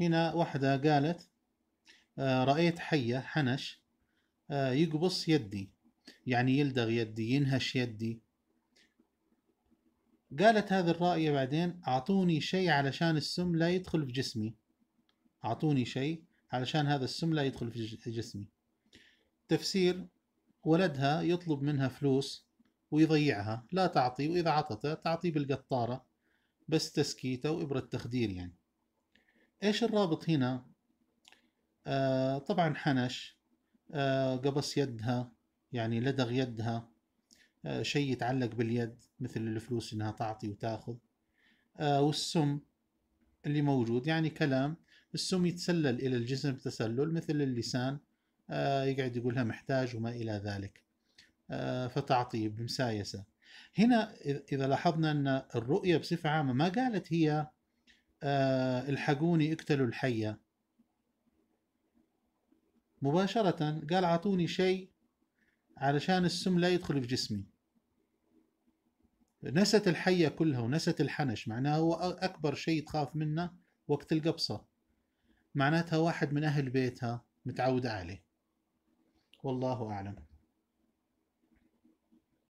هنا واحدة قالت آه، رأيت حية حنش آه، يقبص يدي يعني يلدغ يدي ينهش يدي قالت هذه الرأية بعدين أعطوني شيء علشان السم لا يدخل في جسمي أعطوني شيء علشان هذا السم لا يدخل في جسمي تفسير ولدها يطلب منها فلوس ويضيعها لا تعطي وإذا عطته تعطيه بالقطارة بس تسكيته وإبرة تخدير يعني ايش الرابط هنا آه طبعا حنش آه قبص يدها يعني لدغ يدها آه شيء يتعلق باليد مثل الفلوس انها تعطي وتاخذ آه والسم اللي موجود يعني كلام السم يتسلل الى الجسم تسلل مثل اللسان آه يقعد يقولها محتاج وما الى ذلك آه فتعطي بمسايسه هنا اذا لاحظنا ان الرؤيه بصفه عامه ما قالت هي آه الحقوني اقتلوا الحية مباشرة قال اعطوني شيء علشان السم لا يدخل في جسمي نست الحية كلها ونست الحنش معناها هو أكبر شيء تخاف منه وقت القبصة معناتها واحد من أهل بيتها متعودة عليه والله أعلم